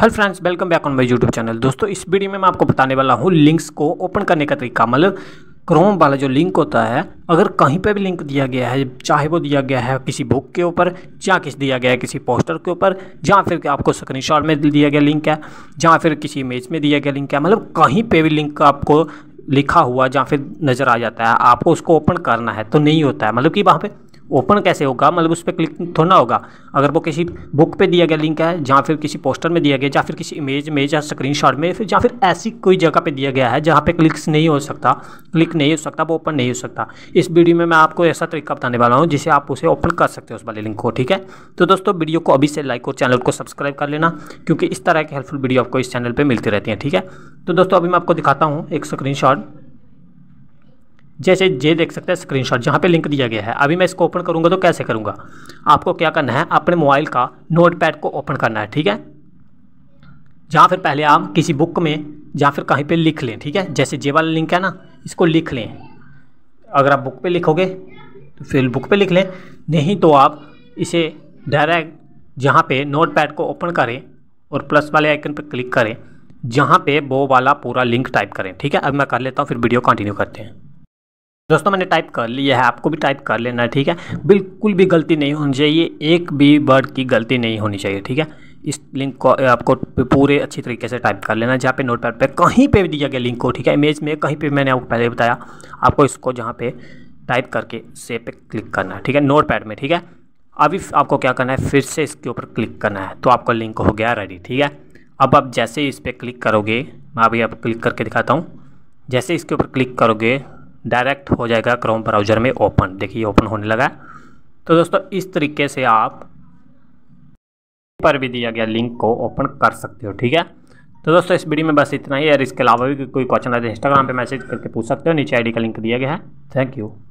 hello friends welcome back on my YouTube channel दोस्तों इस video में मैं आपको बताने वाला हूँ लिंक्स को ओपन करने का तरीका मतलब क्रोम वाला जो लिंक होता है अगर कहीं पे भी लिंक दिया गया है चाहे वो दिया गया है किसी बुक के ऊपर या किसी दिया गया है किसी पोस्टर के ऊपर या फिर आपको शॉट में दिया गया लिंक है या फिर किसी इमेज में दिया गया लिंक है मतलब कहीं पर भी लिंक आपको लिखा हुआ या फिर नज़र आ जाता है आपको उसको ओपन करना है तो नहीं होता है मतलब कि वहाँ पर ओपन कैसे होगा मतलब उस पर क्लिक थोड़ा तो होगा अगर वो किसी बुक पे दिया गया लिंक है या फिर किसी पोस्टर में दिया गया या फिर किसी इमेज में या स्क्रीनशॉट में फिर या फिर ऐसी कोई जगह पे दिया गया है जहाँ पे क्लिक्स नहीं हो सकता क्लिक नहीं हो सकता वो ओपन नहीं हो सकता इस वीडियो में मैं आपको ऐसा तरीका बताने वाला हूँ जिसे आप उसे ओपन कर सकते हो उस वाले लिंक को ठीक है तो दोस्तों वीडियो को अभी से लाइक और चैनल को सब्सक्राइब कर लेना क्योंकि इस तरह की हेल्पफुल वीडियो आपको इस चैनल पर मिलती रहती है ठीक है तो दोस्तों अभी मैं आपको दिखाता हूँ एक स्क्रीन जैसे ये देख सकते हैं स्क्रीनशॉट जहाँ पे लिंक दिया गया है अभी मैं इसको ओपन करूँगा तो कैसे करूँगा आपको क्या करना है अपने मोबाइल का नोटपैड को ओपन करना है ठीक है जहाँ फिर पहले आप किसी बुक में या फिर कहीं पे लिख लें ठीक है जैसे जे वाला लिंक है ना इसको लिख लें अगर आप बुक पे लिखोगे तो फिर बुक पे लिख लें नहीं तो आप इसे डायरेक्ट जहाँ पे नोटपैड को ओपन करें और प्लस वाले आइकन पर क्लिक करें जहाँ पे वो वाला पूरा लिंक टाइप करें ठीक है अब मैं कर लेता हूँ फिर वीडियो कंटिन्यू करते हैं दोस्तों मैंने टाइप कर लिया है आपको भी टाइप कर लेना है ठीक है बिल्कुल भी गलती नहीं होनी चाहिए एक भी वर्ड की गलती नहीं होनी चाहिए ठीक है इस लिंक को आपको पूरे अच्छी तरीके से टाइप कर लेना है जहाँ पे नोट पैड पर कहीं पे भी दिया गया लिंक को ठीक है इमेज में कहीं पे मैंने आपको पहले बताया आपको इसको जहाँ पे टाइप करके से पे क्लिक करना है ठीक है नोट पैड में ठीक है अभी आपको क्या करना है फिर से इसके ऊपर क्लिक करना है तो आपका लिंक हो गया रेडी ठीक है अब आप जैसे इस पर क्लिक करोगे मैं अभी आप क्लिक करके दिखाता हूँ जैसे इसके ऊपर क्लिक करोगे डायरेक्ट हो जाएगा क्रोम ब्राउज़र में ओपन देखिए ओपन होने लगा तो दोस्तों इस तरीके से आप पर भी दिया गया लिंक को ओपन कर सकते हो ठीक है तो दोस्तों इस वीडियो में बस इतना ही और इसके अलावा भी कोई क्वेश्चन है हैं इंस्टाग्राम पे मैसेज करके पूछ सकते हो नीचे आईडी का लिंक दिया गया है थैंक यू